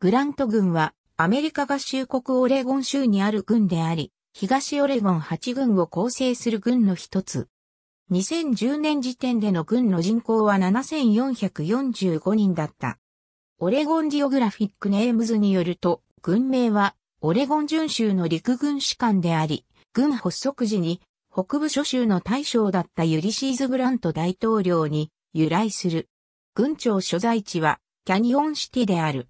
グラント軍はアメリカ合衆国オレゴン州にある軍であり、東オレゴン8軍を構成する軍の一つ。2010年時点での軍の人口は7445人だった。オレゴンジオグラフィックネームズによると、軍名はオレゴン準州の陸軍士官であり、軍発足時に北部諸州の大将だったユリシーズ・グラント大統領に由来する。軍庁所在地はキャニオンシティである。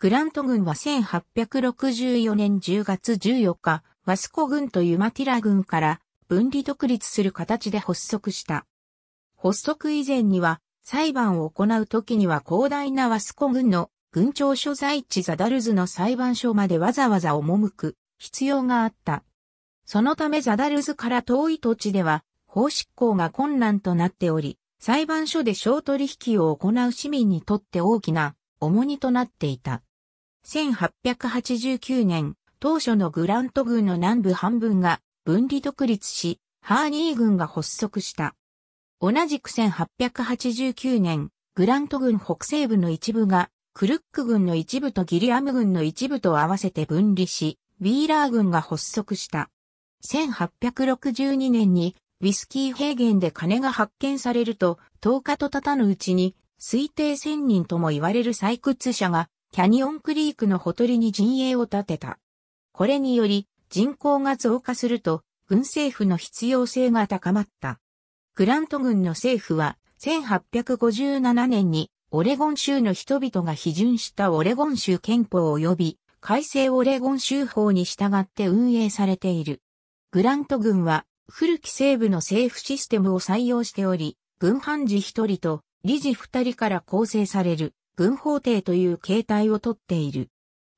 グラント軍は1864年10月14日、ワスコ軍とユマティラ軍から分離独立する形で発足した。発足以前には、裁判を行う時には広大なワスコ軍の軍庁所在地ザダルズの裁判所までわざわざ赴く必要があった。そのためザダルズから遠い土地では法執行が困難となっており、裁判所で小取引を行う市民にとって大きな重荷となっていた。1889年、当初のグラント軍の南部半分が分離独立し、ハーニー軍が発足した。同じく1889年、グラント軍北西部の一部が、クルック軍の一部とギリアム軍の一部と合わせて分離し、ウィーラー軍が発足した。1862年に、ウィスキー平原で金が発見されると、10日と経たぬうちに、推定1000人とも言われる採掘者がキャニオンクリークのほとりに陣営を建てた。これにより、人口が増加すると、軍政府の必要性が高まった。グラント軍の政府は、1857年に、オレゴン州の人々が批准したオレゴン州憲法及び、改正オレゴン州法に従って運営されている。グラント軍は、古き西部の政府システムを採用しており、軍判事一人と理事二人から構成される文法廷という形態をとっている。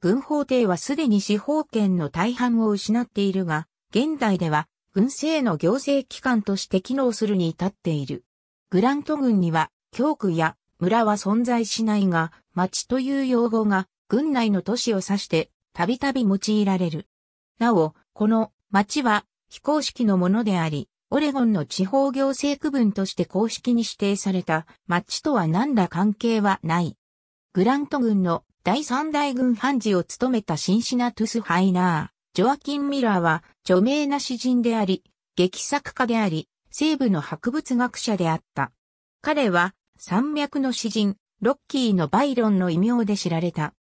文法廷はすでに司法権の大半を失っているが、現代では軍政の行政機関として機能するに至っている。グラント軍には、教区や村は存在しないが、町という用語が軍内の都市を指してたびたび用いられる。なお、この町は非公式のものであり、オレゴンの地方行政区分として公式に指定された町とは何ら関係はない。グラント軍の第三大軍判事を務めたシンシナトゥス・ハイナー、ジョアキン・ミラーは著名な詩人であり、劇作家であり、西部の博物学者であった。彼は山脈の詩人、ロッキーのバイロンの異名で知られた。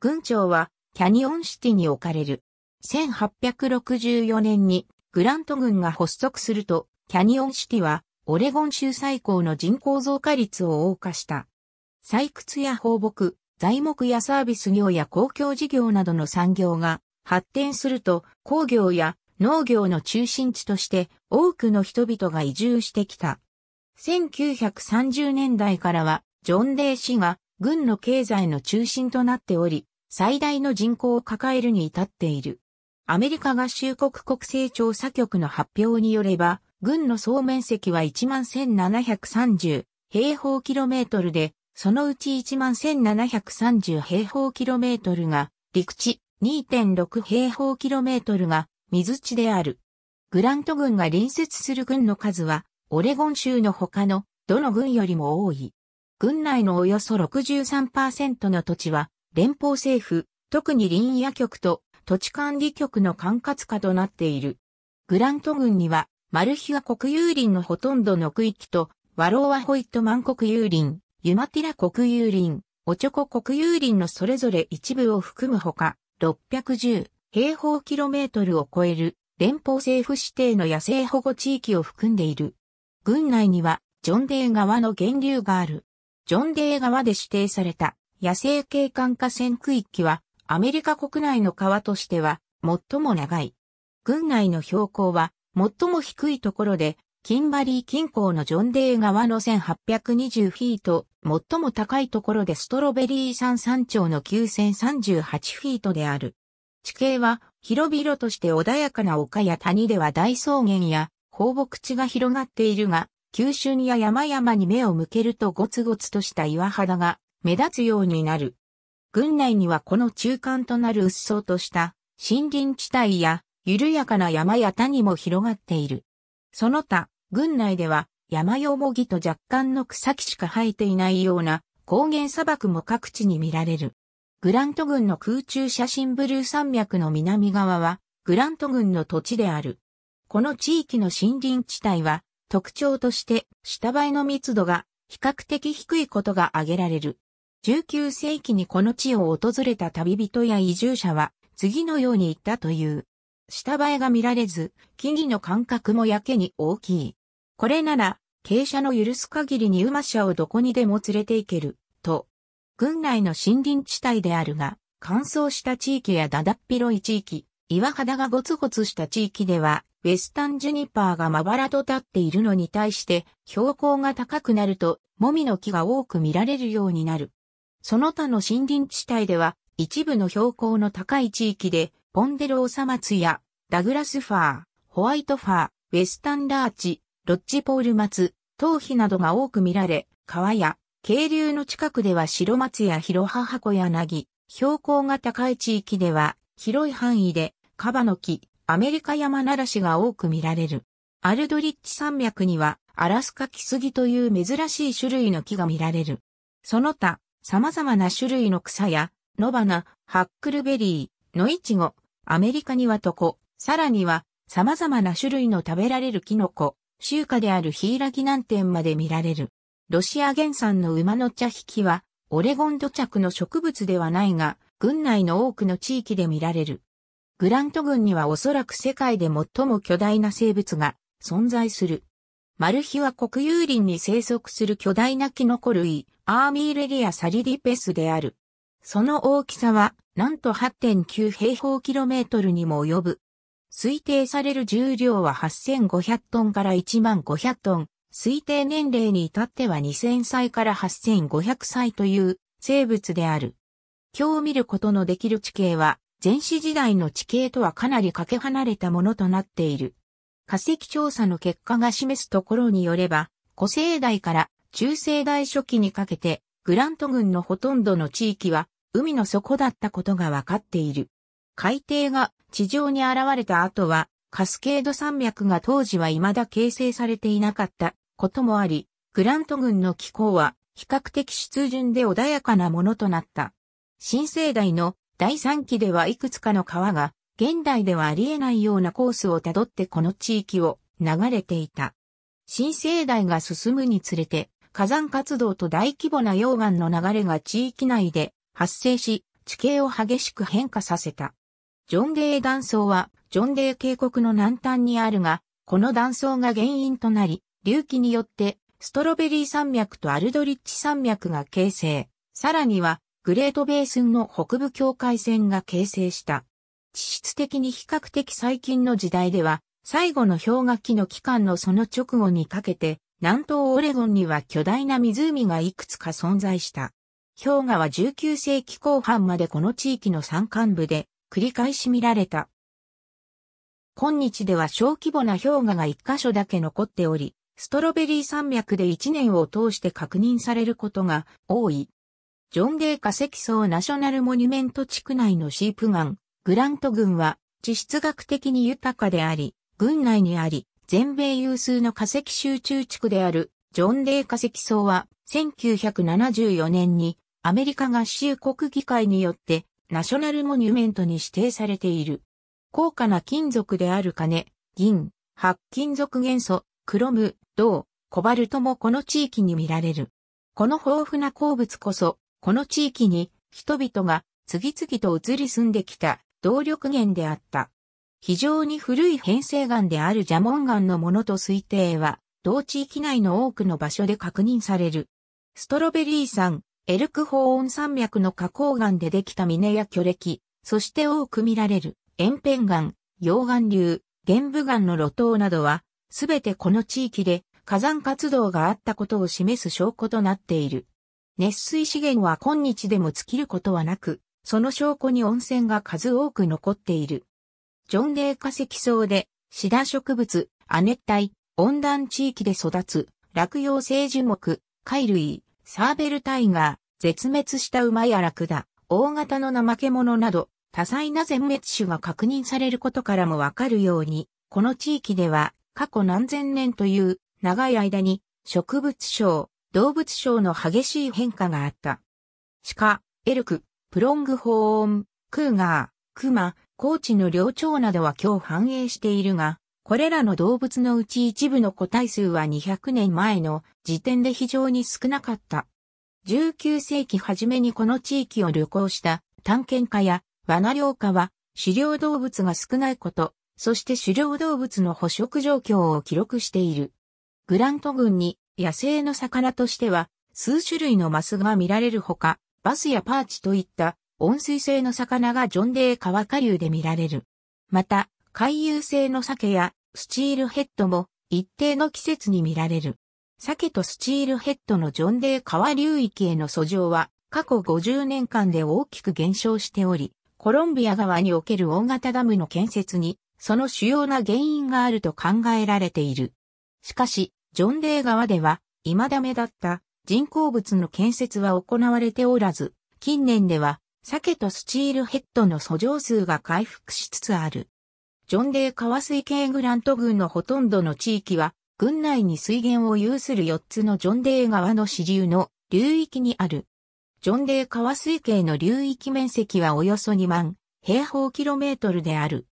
軍長はキャニオンシティに置かれる。1864年にグラント軍が発足すると、キャニオンシティはオレゴン州最高の人口増加率を謳歌した。採掘や放牧、材木やサービス業や公共事業などの産業が発展すると工業や農業の中心地として多くの人々が移住してきた。1930年代からはジョン・デー氏が軍の経済の中心となっており、最大の人口を抱えるに至っている。アメリカ合衆国国勢調査局の発表によれば、軍の総面積は11,730平方キロメートルで、そのうち11,730平方キロメートルが陸地、2.6平方キロメートルが水地である。グラント軍が隣接する軍の数は、オレゴン州の他のどの軍よりも多い。軍内のおよそ63%の土地は、連邦政府、特に林野局と土地管理局の管轄下となっている。グラント軍には、マルヒア国有林のほとんどの区域と、ワローアホイットマン国有林、ユマティラ国有林、オチョコ国有林のそれぞれ一部を含むほか、610平方キロメートルを超える連邦政府指定の野生保護地域を含んでいる。郡内にはジョンデー川の源流がある。ジョンデー川で指定された野生景観河川区域はアメリカ国内の川としては最も長い。郡内の標高は最も低いところで、キンバリー近郊のジョンデー川の1820フィート最も高いところでストロベリー山山頂の9038フィートである。地形は広々として穏やかな丘や谷では大草原や放牧地が広がっているが、急峻や山々に目を向けるとゴツゴツとした岩肌が目立つようになる。軍内にはこの中間となるうっそうとした森林地帯や緩やかな山や谷も広がっている。その他、軍内では山よもぎと若干の草木しか生えていないような高原砂漠も各地に見られる。グラント郡の空中写真ブルー山脈の南側はグラント郡の土地である。この地域の森林地帯は特徴として下映えの密度が比較的低いことが挙げられる。19世紀にこの地を訪れた旅人や移住者は次のように言ったという。下映えが見られず、木々の間隔もやけに大きい。これなら、傾斜の許す限りに馬車をどこにでも連れて行ける、と。軍内の森林地帯であるが、乾燥した地域やだだっ広い地域、岩肌がゴツゴツした地域では、ウェスタンジュニパーがまばらと立っているのに対して、標高が高くなると、もみの木が多く見られるようになる。その他の森林地帯では、一部の標高の高い地域で、ポンデロオサマツや、ダグラスファー、ホワイトファー、ウェスタンラーチ、ロッジポール松、頭皮などが多く見られ、川や渓流の近くでは白松や広葉箱やぎ、標高が高い地域では広い範囲でカバの木、アメリカ山ならしが多く見られる。アルドリッチ山脈にはアラスカキスギという珍しい種類の木が見られる。その他、様々な種類の草や、野花、ハックルベリー、野イチゴ、アメリカニワトコ、さらには、様々な種類の食べられるキノコ、中華である柊南天まで見られる。ロシア原産の馬の茶引きは、オレゴン土着の植物ではないが、軍内の多くの地域で見られる。グラント軍にはおそらく世界で最も巨大な生物が存在する。マルヒは国有林に生息する巨大なキノコ類、アーミーレリア・サリディペスである。その大きさは、なんと8.9平方キロメートルにも及ぶ。推定される重量は8500トンから1万500トン、推定年齢に至っては2000歳から8500歳という生物である。今日見ることのできる地形は、前史時代の地形とはかなりかけ離れたものとなっている。化石調査の結果が示すところによれば、古生代から中生代初期にかけて、グラント群のほとんどの地域は海の底だったことがわかっている。海底が地上に現れた後は、カスケード山脈が当時は未だ形成されていなかったこともあり、グラント群の気候は比較的湿潤で穏やかなものとなった。新生代の第3期ではいくつかの川が、現代ではありえないようなコースをたどってこの地域を流れていた。新生代が進むにつれて、火山活動と大規模な溶岩の流れが地域内で発生し、地形を激しく変化させた。ジョンデー断層は、ジョンデー渓谷の南端にあるが、この断層が原因となり、隆起によって、ストロベリー山脈とアルドリッチ山脈が形成。さらには、グレートベースンの北部境界線が形成した。地質的に比較的最近の時代では、最後の氷河期の期間のその直後にかけて、南東オレゴンには巨大な湖がいくつか存在した。氷河は19世紀後半までこの地域の山間部で繰り返し見られた。今日では小規模な氷河が一箇所だけ残っており、ストロベリー山脈で一年を通して確認されることが多い。ジョンデー化石層ナショナルモニュメント地区内のシープガン、グラント群は地質学的に豊かであり、群内にあり、全米有数の化石集中地区であるジョン・デー化石層は1974年にアメリカ合衆国議会によってナショナルモニュメントに指定されている。高価な金属である金、銀、白金属元素、クロム、銅、コバルトもこの地域に見られる。この豊富な鉱物こそ、この地域に人々が次々と移り住んできた動力源であった。非常に古い変成岩である蛇紋岩のものと推定は、同地域内の多くの場所で確認される。ストロベリー山、エルクホーン山脈の花崗岩でできた峰や巨礫、そして多く見られる、塩辺岩、溶岩流、玄武岩の露頭などは、すべてこの地域で火山活動があったことを示す証拠となっている。熱水資源は今日でも尽きることはなく、その証拠に温泉が数多く残っている。ジョンデー化石層で、シダ植物、亜熱帯、温暖地域で育つ、落葉性樹木、貝類、サーベルタイガー、絶滅した馬やラクダ、大型の怠け者など、多彩な全滅種が確認されることからもわかるように、この地域では過去何千年という長い間に植物症、動物症の激しい変化があった。鹿、エルク、プロングホーン、クーガー、クマ、高知の領鳥などは今日繁栄しているが、これらの動物のうち一部の個体数は200年前の時点で非常に少なかった。19世紀初めにこの地域を旅行した探検家や罠猟家は狩猟動物が少ないこと、そして狩猟動物の捕食状況を記録している。グラント群に野生の魚としては数種類のマスが見られるほか、バスやパーチといった温水性の魚がジョンデー川下流で見られる。また、回遊性の鮭やスチールヘッドも一定の季節に見られる。鮭とスチールヘッドのジョンデー川流域への遡上は過去50年間で大きく減少しており、コロンビア側における大型ダムの建設にその主要な原因があると考えられている。しかし、ジョンデー川では未だ目立った人工物の建設は行われておらず、近年では鮭とスチールヘッドの遡上数が回復しつつある。ジョンデー川水系グラント郡のほとんどの地域は、郡内に水源を有する4つのジョンデー川の支流の流域にある。ジョンデー川水系の流域面積はおよそ2万平方キロメートルである。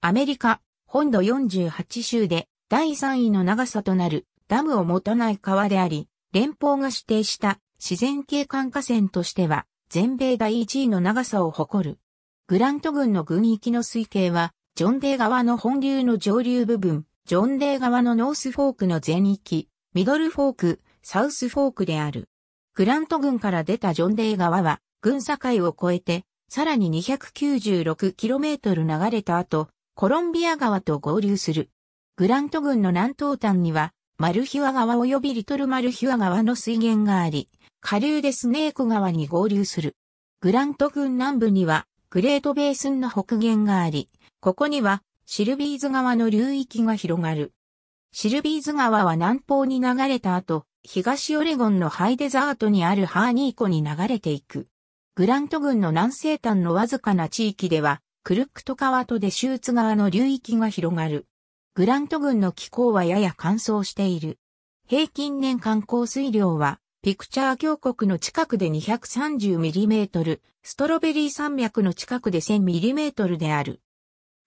アメリカ、本土48州で第3位の長さとなるダムを持たない川であり、連邦が指定した自然景観河川としては全米第1位の長さを誇る。グラント郡の郡域の水系はジョンデー川の本流の上流部分、ジョンデー川のノースフォークの全域、ミドルフォーク、サウスフォークである。グラント郡から出たジョンデー川は、郡境を越えて、さらに 296km 流れた後、コロンビア川と合流する。グラント郡の南東端には、マルヒワ川及びリトルマルヒワ川の水源があり、下流でスネーク川に合流する。グラント郡南部には、グレートベースンの北限があり、ここにはシルビーズ川の流域が広がる。シルビーズ川は南方に流れた後、東オレゴンのハイデザートにあるハーニー湖に流れていく。グラント郡の南西端のわずかな地域では、クルックト川とデシューツ川の流域が広がる。グラント郡の気候はやや乾燥している。平均年間降水量は、ピクチャー峡谷の近くで 230mm、ストロベリー山脈の近くで 1000mm である。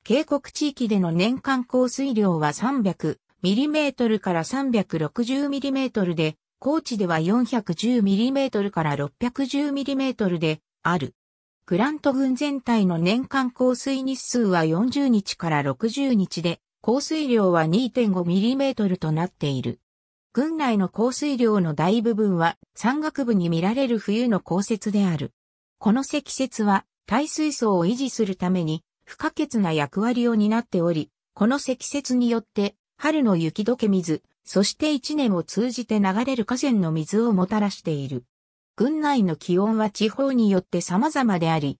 渓谷地域での年間降水量は 300mm から 360mm で、高地では 410mm から 610mm である。グラント郡全体の年間降水日数は40日から60日で、降水量は 2.5mm となっている。郡内の降水量の大部分は山岳部に見られる冬の降雪である。この積雪は耐水層を維持するために不可欠な役割を担っており、この積雪によって、春の雪解け水、そして一年を通じて流れる河川の水をもたらしている。郡内の気温は地方によって様々であり、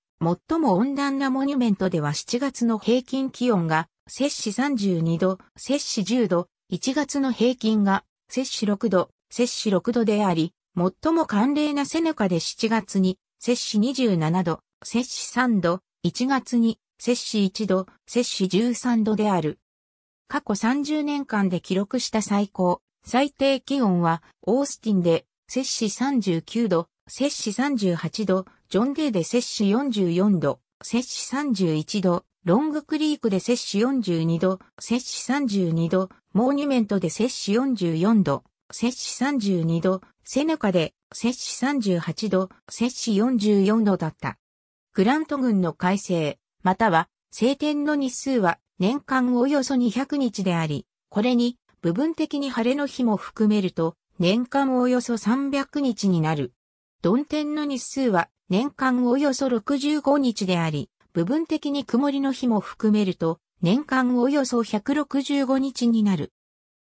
最も温暖なモニュメントでは7月の平均気温が、摂氏32度、摂氏10度、1月の平均が、摂氏6度、摂氏6度であり、最も寒冷なセネカで7月に、摂氏27度、摂氏3度、1月に、摂氏1度、摂氏13度である。過去30年間で記録した最高、最低気温は、オースティンで、摂氏39度、摂氏38度、ジョンデーで摂氏44度、摂氏31度、ロングクリークで摂氏42度、摂氏32度、モーニュメントで摂氏44度、摂氏32度、セネカで摂氏38度、摂氏44度だった。グラント軍の改正、または晴天の日数は年間およそ200日であり、これに部分的に晴れの日も含めると年間およそ300日になる。曇天の日数は年間およそ65日であり、部分的に曇りの日も含めると年間およそ165日になる。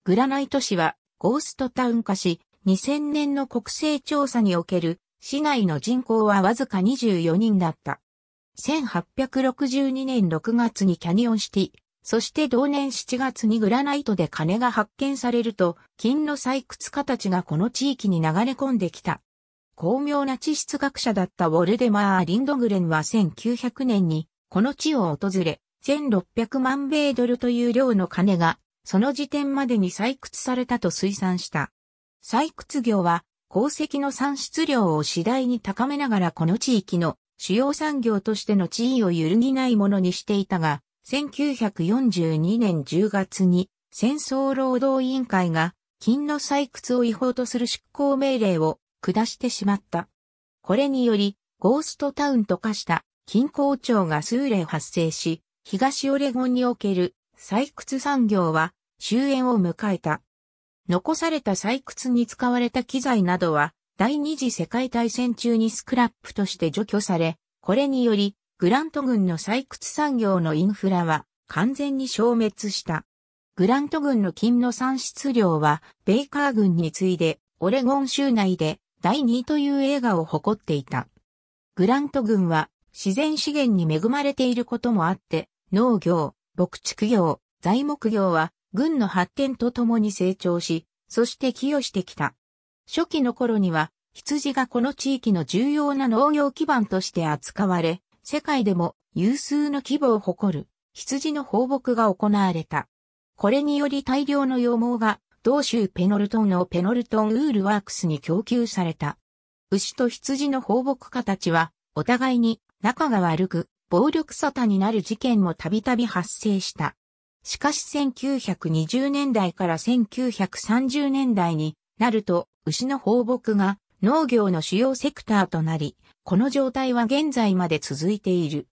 グラナイト市はゴーストタウン化し、2000年の国勢調査における市内の人口はわずか24人だった。1862年6月にキャニオンシティ、そして同年7月にグラナイトで金が発見されると、金の採掘家たちがこの地域に流れ込んできた。巧妙な地質学者だったウォルデマー・リンドグレンは1900年にこの地を訪れ、1600万米ドルという量の金が、その時点までに採掘されたと推算した。採掘業は、鉱石の産出量を次第に高めながらこの地域の主要産業としての地位を揺るぎないものにしていたが、1942年10月に戦争労働委員会が金の採掘を違法とする執行命令を下してしまった。これにより、ゴーストタウンと化した金工庁が数例発生し、東オレゴンにおける採掘産業は終焉を迎えた。残された採掘に使われた機材などは第二次世界大戦中にスクラップとして除去され、これにより、グラント軍の採掘産業のインフラは完全に消滅した。グラント軍の金の産出量は、ベイカー軍に次いで、オレゴン州内で第2という映画を誇っていた。グラント軍は自然資源に恵まれていることもあって、農業、牧畜業、材木業は軍の発展とともに成長し、そして寄与してきた。初期の頃には、羊がこの地域の重要な農業基盤として扱われ、世界でも有数の規模を誇る羊の放牧が行われた。これにより大量の羊毛が同州ペノルトンのペノルトンウールワークスに供給された。牛と羊の放牧家たちはお互いに仲が悪く暴力沙汰になる事件もたびたび発生した。しかし1920年代から1930年代になると牛の放牧が農業の主要セクターとなり、この状態は現在まで続いている。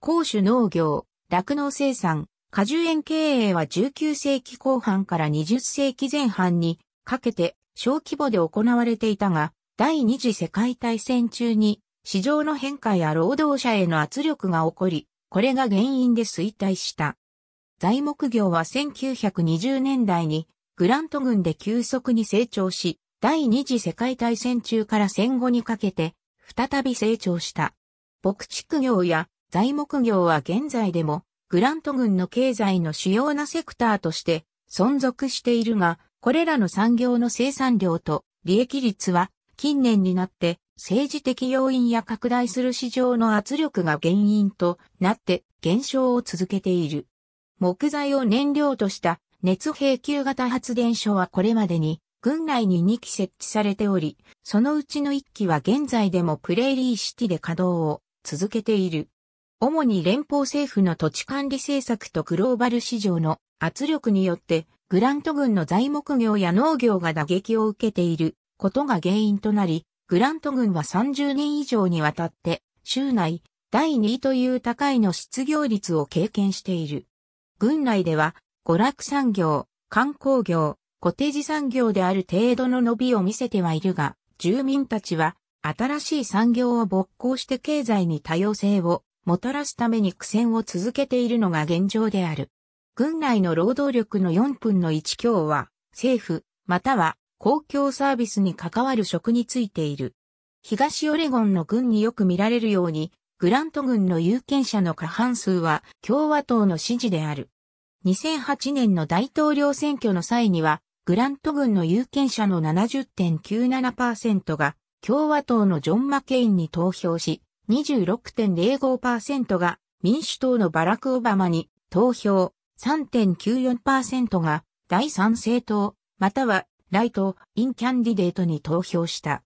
公種農業、酪農生産、果樹園経営は19世紀後半から20世紀前半にかけて小規模で行われていたが、第二次世界大戦中に市場の変化や労働者への圧力が起こり、これが原因で衰退した。材木業は1920年代にグラント軍で急速に成長し、第二次世界大戦中から戦後にかけて、再び成長した。牧畜業や材木業は現在でも、グラント軍の経済の主要なセクターとして存続しているが、これらの産業の生産量と利益率は近年になって政治的要因や拡大する市場の圧力が原因となって減少を続けている。木材を燃料とした熱平球型発電所はこれまでに軍内に2機設置されており、そのうちの1機は現在でもプレーリーシティで稼働を続けている。主に連邦政府の土地管理政策とグローバル市場の圧力によって、グラント軍の材木業や農業が打撃を受けていることが原因となり、グラント軍は30年以上にわたって、州内第2位という高いの失業率を経験している。軍内では、娯楽産業、観光業、コテージ産業である程度の伸びを見せてはいるが、住民たちは新しい産業を勃興して経済に多様性をもたらすために苦戦を続けているのが現状である。軍内の労働力の4分の1強は政府または公共サービスに関わる職についている。東オレゴンの軍によく見られるように、グラント軍の有権者の過半数は共和党の支持である。2008年の大統領選挙の際にはグラント軍の有権者の70.97%が共和党のジョン・マケインに投票し、26.05%が民主党のバラク・オバマに投票、3.94%が第三政党、またはライト・インキャンディデートに投票した。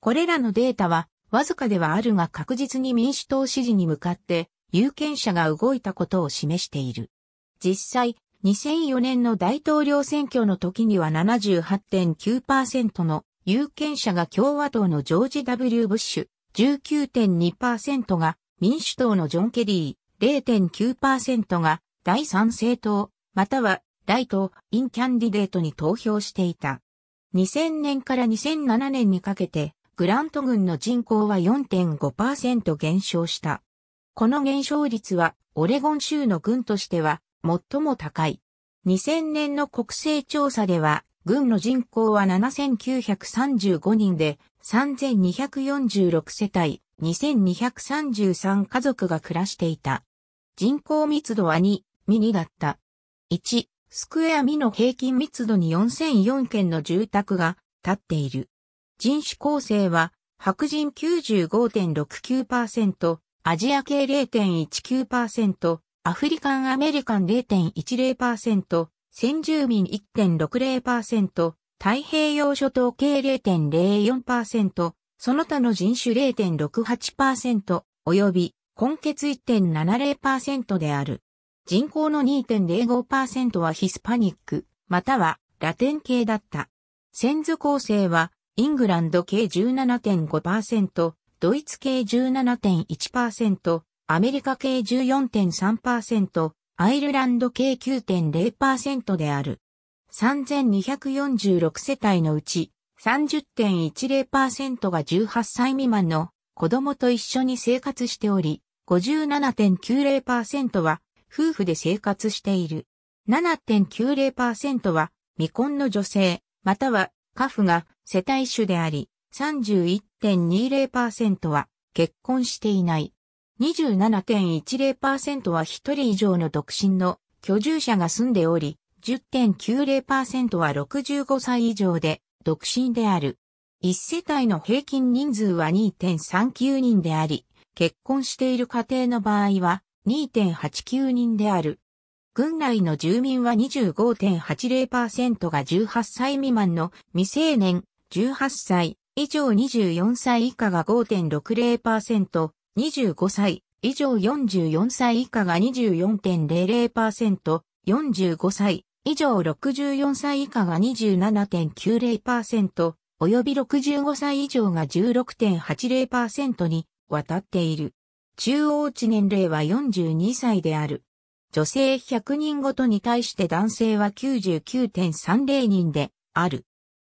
これらのデータは、わずかではあるが確実に民主党支持に向かって有権者が動いたことを示している。実際、2004年の大統領選挙の時には78.9%の有権者が共和党のジョージ・ W・ ブッシュ、19.2%が民主党のジョン・ケリー、0.9%が第三政党、または大党、インキャンディデートに投票していた。2000年から2007年にかけて、グラント軍の人口は4.5%減少した。この減少率は、オレゴン州の軍としては最も高い。2000年の国勢調査では、軍の人口は7935人で、3246世帯、2233家族が暮らしていた。人口密度は2、ミニだった。1、スクエアミの平均密度に4004件の住宅が建っている。人種構成は、白人95.69%、アジア系0.19%、アフリカンアメリカン0.10%、先住民1.60%、太平洋諸島系0.04%、その他の人種0.68%、及び根血1.70%である。人口の2.05%はヒスパニック、またはラテン系だった。先図構成は、イングランド系17.5%、ドイツ系17.1%、アメリカ系14.3%、アイルランド系9.0%である。3246世帯のうち30.10%が18歳未満の子供と一緒に生活しており、57.90%は夫婦で生活している。7.90%は未婚の女性、または家父が世帯主であり、31.20%は結婚していない。27.10%は1人以上の独身の居住者が住んでおり、10.90%は65歳以上で独身である。1世帯の平均人数は2.39人であり、結婚している家庭の場合は2.89人である。軍内の住民は25.80%が18歳未満の未成年、18歳以上24歳以下が5.60%、25歳以上44歳以下が24.00%、45歳以上64歳以下が27.90%、および65歳以上が16.80%に渡っている。中央値年齢は42歳である。女性100人ごとに対して男性は99.30人である。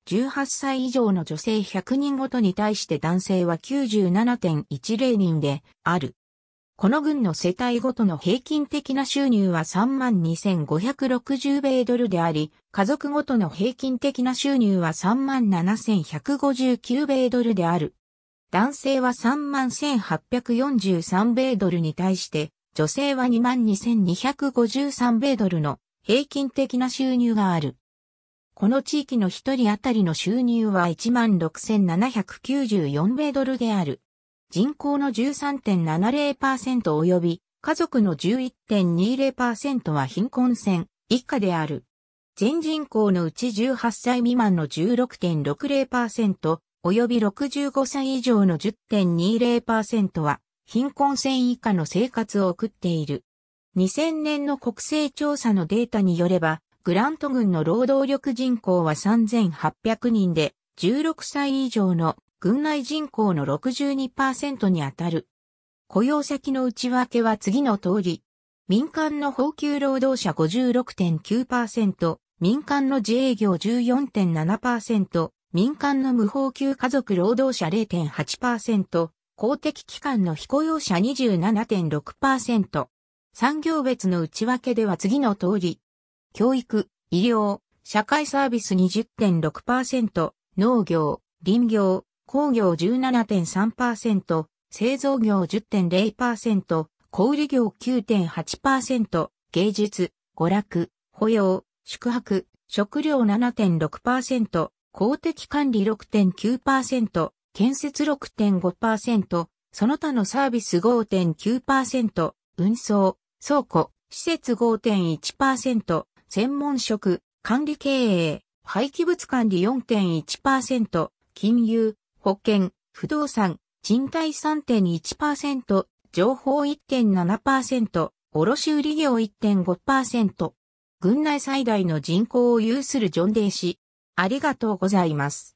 18歳以上の女性100人ごとに対して男性は97.10人である。この軍の世帯ごとの平均的な収入は32,560米ドルであり、家族ごとの平均的な収入は37,159米ドルである。男性は31,843米ドルに対して、女性は22,253米ドルの平均的な収入がある。この地域の一人当たりの収入は16,794米ドルである。人口の13.70%及び家族の11.20%は貧困線以下である。全人口のうち18歳未満の16.60%及び65歳以上の10.20%は貧困線以下の生活を送っている。2000年の国勢調査のデータによれば、グラント軍の労働力人口は3800人で、16歳以上の軍内人口の62%にあたる。雇用先の内訳は次の通り。民間の法給労働者56.9%、民間の自営業14.7%、民間の無法給家族労働者0.8%、公的機関の非雇用者27.6%。産業別の内訳では次の通り、教育、医療、社会サービス20.6%、農業、林業、工業17.3%、製造業10.0%、小売業9.8%、芸術、娯楽、保養、宿泊、食料7.6%、公的管理6.9%、建設6.5%、その他のサービス5.9%、運送、倉庫、施設5.1%、専門職、管理経営、廃棄物管理4.1%、金融、保険、不動産、賃貸3.1%、情報1.7%、卸売業1.5%。軍内最大の人口を有するジョンデー氏。ありがとうございます。